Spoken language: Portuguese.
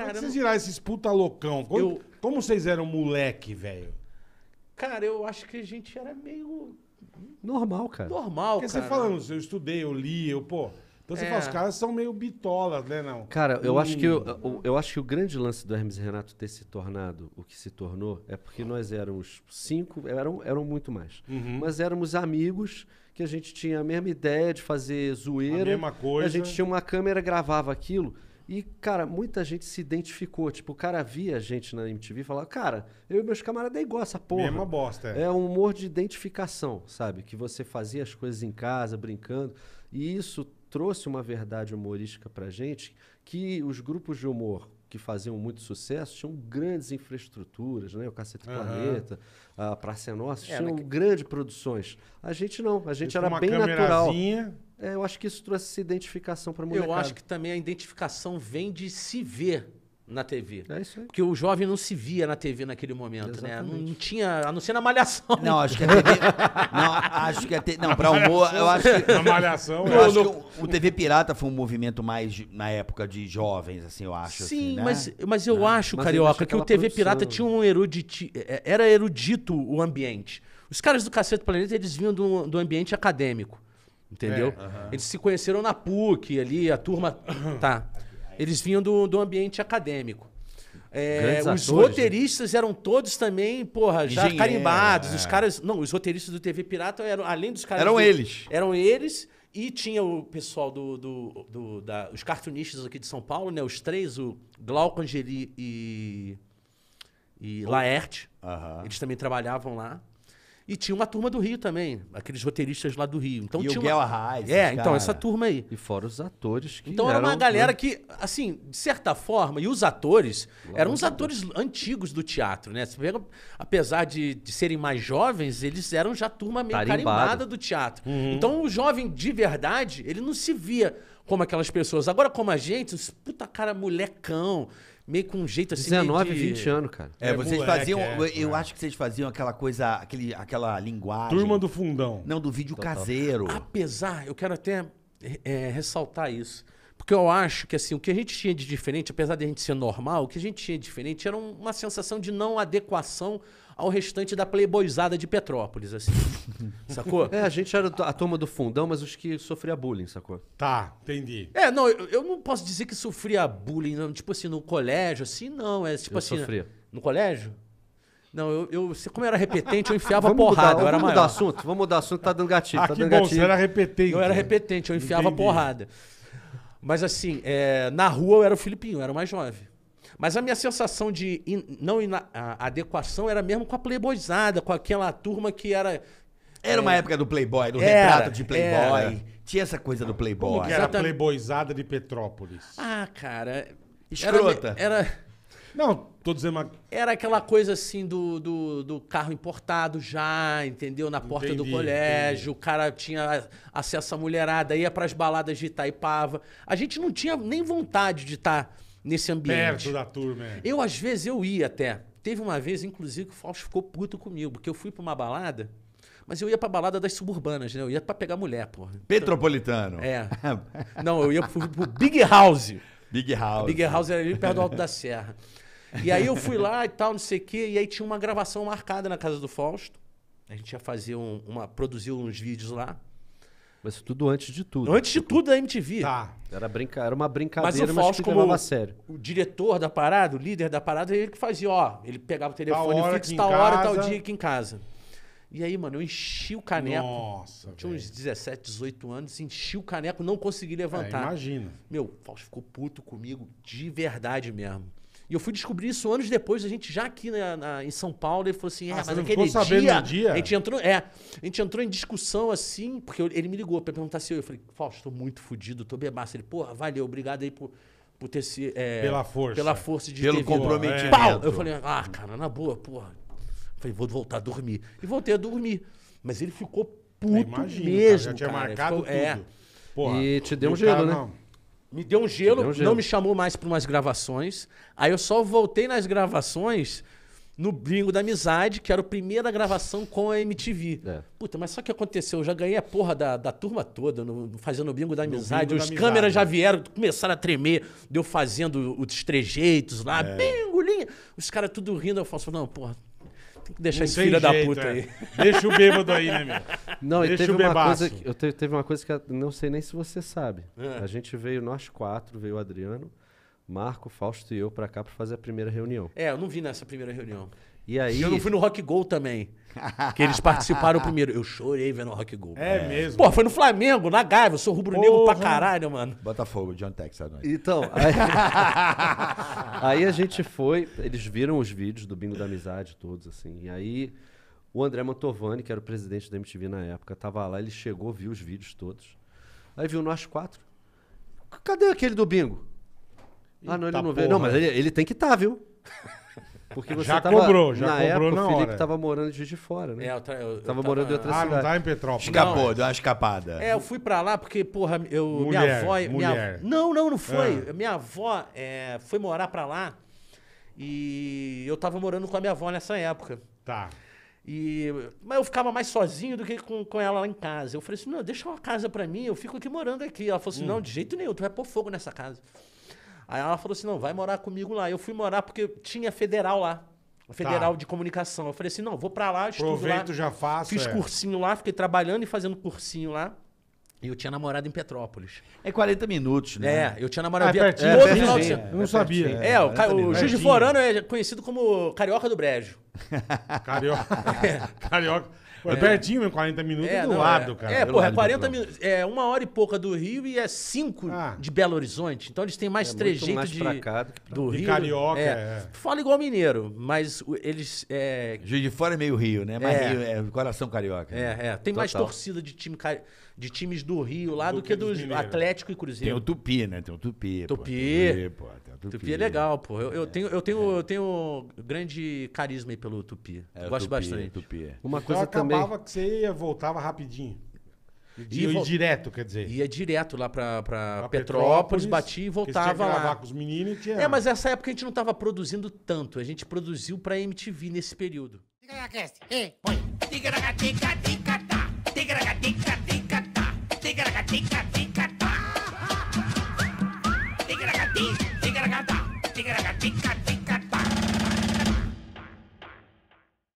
Cara, Como é vocês viraram esses puta loucão? Como, eu... como vocês eram moleque, velho? Cara, eu acho que a gente era meio. Normal, cara. Normal, Porque cara. Porque você falando, eu estudei, eu li, eu, pô. Então você é. fala, os caras são meio bitolas, né, não? Cara, eu, hum. acho que eu, hum. eu, eu, acho que o grande lance do Hermes e Renato ter se tornado o que se tornou é porque nós éramos cinco, eram, eram muito mais. Uhum. Mas éramos amigos que a gente tinha a mesma ideia de fazer zoeira. A mesma coisa. A gente tinha uma câmera, gravava aquilo. E, cara, muita gente se identificou. Tipo, o cara via a gente na MTV e falava, cara, eu e meus camaradas é igual essa porra. Mesma bosta. É. é um humor de identificação, sabe? Que você fazia as coisas em casa, brincando. E isso trouxe uma verdade humorística pra gente que os grupos de humor que faziam muito sucesso tinham grandes infraestruturas, né? O Cacete uhum. Planeta, a Praça é Nossa, é, tinham grandes produções. A gente não, a gente e era bem natural. É, eu acho que isso trouxe essa identificação para a molecada. Eu acho que também a identificação vem de se ver na TV. É isso aí. Porque o jovem não se via na TV naquele momento, Exatamente. né? Não, tinha, a não ser na malhação. Não, acho que a TV. não, acho que a TV. Não, humor, eu acho que. Na malhação, eu é. acho não... que o, o, TV Pirata foi um movimento mais na época de jovens, assim, eu acho. Sim, assim, né? mas, mas eu né? acho, mas Carioca, que o TV produção. Pirata tinha um erudito. É, era erudito o ambiente. Os caras do Cacete do Planeta, eles vinham do, do ambiente acadêmico. Entendeu? É, Eles se conheceram na PUC ali, a turma. Tá. Eles vinham do, do ambiente acadêmico. É, os atores, né? roteiristas né? eram todos também, porra, já Engenheiro, carimbados. É. Os caras. Não, os roteiristas do TV Pirata eram, além dos caras. Eram do, eles. Eram eles. E tinha o pessoal do. do, do da, os cartunistas aqui de São Paulo, né? Os três, o Glauco Angeli e. E Laerte. Uhum. Eles também trabalhavam lá. E tinha uma turma do Rio também, aqueles roteiristas lá do Rio. Então, e tinha o Guel uma... Arraes, É, cara. então, essa turma aí. E fora os atores que Então era uma galera né? que, assim, de certa forma, e os atores, eram os atores antigos do teatro, né? Você vê, apesar de, de serem mais jovens, eles eram já turma meio Tarimbado. carimbada do teatro. Uhum. Então, o jovem de verdade, ele não se via como aquelas pessoas. Agora, como a gente, puta cara molecão, meio com um jeito assim. 19, de... 20 anos, cara. É, é, vocês moleque, faziam. É, eu, acho que vocês faziam aquela coisa, aquele, aquela linguagem. Turma do fundão. Não, do vídeo Total. caseiro. Apesar, eu quero até é, ressaltar isso. Porque eu acho que assim, o que a gente tinha de diferente, apesar de a gente ser normal, o que a gente tinha de diferente era uma sensação de não adequação ao restante da playboyzada de Petrópolis, assim. sacou? É, a gente era a turma do fundão, mas os que sofria bullying, sacou? Tá, entendi. É, não, eu, eu não posso dizer que sofria bullying, não, tipo assim, no colégio, assim, não. É tipo eu assim. Sofria. No colégio? Não, eu, eu como eu era repetente, eu enfiava vamos porrada. Mudar, eu era vamos maior. mudar assunto? Vamos mudar assunto, tá dando gatilho. Ah, tá que dando bom, gatilho. você era repetente. Eu era repetente, eu enfiava Entendi. porrada. Mas assim, é, na rua eu era o Filipinho, eu era o mais jovem. Mas a minha sensação de in, não ina, adequação era mesmo com a playboyzada, com aquela turma que era... Era é, uma época do playboy, do era, retrato de playboy. Era. Tinha essa coisa do playboy. Como que era a playboyzada de Petrópolis? Ah, cara... Escrota. era, era não, tô dizendo uma... Era aquela coisa assim do, do, do carro importado já, entendeu? Na porta entendi, do colégio, entendi. o cara tinha acesso à mulherada, ia para as baladas de Itaipava. A gente não tinha nem vontade de estar tá nesse ambiente. Perto da turma. É. Eu, às vezes, eu ia até. Teve uma vez, inclusive, que o Fausto ficou puto comigo, porque eu fui para uma balada... Mas eu ia para balada das suburbanas, né? Eu ia para pegar mulher, porra. Petropolitano. É. Não, eu ia pro, pro Big House. Big House. Big House era ali perto do Alto da Serra. E aí eu fui lá e tal, não sei o quê. E aí tinha uma gravação marcada na casa do Fausto. A gente ia fazer um, uma. produzir uns vídeos lá. Mas tudo antes de tudo. Antes de tudo da MTV. Tá. Era, brinca... era uma brincadeira, mas, o Fausto, mas como sério. O diretor da parada, o líder da parada, ele que fazia, ó. Ele pegava o telefone fixo, tal hora, tal dia aqui em casa. E aí, mano, eu enchi o caneco. Nossa, Tinha véio. uns 17, 18 anos, enchi o caneco, não consegui levantar. É, imagina. Meu, Fausto ficou puto comigo, de verdade mesmo. E eu fui descobrir isso anos depois, a gente já aqui na, na em São Paulo, ele falou assim: é, ah, mas aquele dia, dia, A gente entrou, é, a gente entrou em discussão assim, porque eu, ele me ligou pra perguntar se eu. Eu falei, Fausto, tô muito fudido, tô bebaço. Ele, porra, valeu, obrigado aí por, por ter se. É, pela força. Pela força de Pelo ter comprometimento. Pau! Eu falei, ah, cara, na boa, porra. Falei, vou voltar a dormir. E voltei a dormir. Mas ele ficou puto imagino, mesmo. Cara, já tinha cara. marcado ficou, é. tudo. É. Porra, e te deu um gelo, né? Não. Me deu um gelo, deu um gelo. não me chamou mais para umas gravações. Aí eu só voltei nas gravações no Bingo da Amizade, que era a primeira gravação com a MTV. É. Puta, mas só que aconteceu, eu já ganhei a porra da, da turma toda no, fazendo o Bingo da Amizade. Bingo Os da câmeras amizade. já vieram, começaram a tremer, deu fazendo os trejeitos lá, é. bingo, Os caras tudo rindo, eu falo, não, porra, tem que deixar não esse filho da puta é. aí. Deixa o bêbado aí, né, meu? Não, Deixa e teve o uma coisa eu te, teve uma coisa que eu não sei nem se você sabe. É. A gente veio nós quatro, veio o Adriano, Marco, Fausto e eu para cá para fazer a primeira reunião. É, eu não vi nessa primeira reunião. E aí... Eu não fui no Rock Gol também. Que eles participaram primeiro. Eu chorei vendo o Rock Gol. É, mesmo. Pô, foi no Flamengo, na Gávea. Eu sou rubro-negro pra caralho, mano. Botafogo, John Tex, é Então, aí... aí... a gente foi, eles viram os vídeos do Bingo da Amizade, todos, assim. E aí o André Mantovani, que era o presidente da MTV na época, tava lá, ele chegou, viu os vídeos todos. Aí viu nós quatro. Cadê aquele do Bingo? Eita ah, não, ele não porra. veio. Não, mas ele, ele tem que estar, tá, viu? Porque você já tava, cobrou, já na cobrou época, na hora. O Felipe tava morando de Fora, né? É, eu, eu, eu tava, morando em ah. outra ah, cidade. Ah, não tá em Petrópolis. Escapou, não, deu uma escapada. É, eu fui pra lá porque, porra, eu, mulher, minha avó... Mulher. Minha, não, não, não foi. É. Minha avó é, foi morar pra lá e eu tava morando com a minha avó nessa época. Tá. E, mas eu ficava mais sozinho do que com, com ela lá em casa. Eu falei assim, não, deixa uma casa pra mim, eu fico aqui morando aqui. Ela falou assim, hum. não, de jeito nenhum, tu vai pôr fogo nessa casa. Aí ela falou assim: não, vai morar comigo lá. Eu fui morar porque tinha federal lá. Tá. Federal tá. de Comunicação. Eu falei assim: não, vou para lá, estudo Aproveito, lá. já faço. Fiz é. cursinho lá, fiquei trabalhando e fazendo cursinho lá. E eu tinha namorado em Petrópolis. É 40 minutos, né? É, eu tinha namorado ah, é via... é, né? É, não sabia. É, é o, o Juiz de Forano é conhecido como Carioca do Brejo. Carioca. É. Carioca. É, é pertinho, 40 minutos é, do não, é. lado, é, cara. É, porra, é 40 minutos. É uma hora e pouca do Rio e é cinco ah. de Belo Horizonte. Então eles têm mais é trejeito de, pra cá do, que do de Rio. Carioca, é. é. Fala igual mineiro, mas eles. É... Juiz de fora é meio Rio, né? Mas Rio é coração carioca. É, né? é. Tem Total. mais torcida de time carioca de times do Rio lá do, do que do Atlético e Cruzeiro. Tem o Tupi, né? Tem o Tupi. Tupi. Pô. Tupi, pô. Tupi. tupi é legal, pô. Eu, eu é. tenho, eu, tenho, é. eu tenho grande carisma aí pelo Tupi. É, Gosto tupi, bastante. Tupi. Uma coisa também Acabava que você ia, voltava rapidinho. E, ia, direto, quer dizer. Ia direto lá pra, pra, pra Petrópolis, Petrópolis, batia e voltava lá. com os meninos e tinha... É, mas nessa época a gente não tava produzindo tanto. A gente produziu pra MTV nesse período. Tica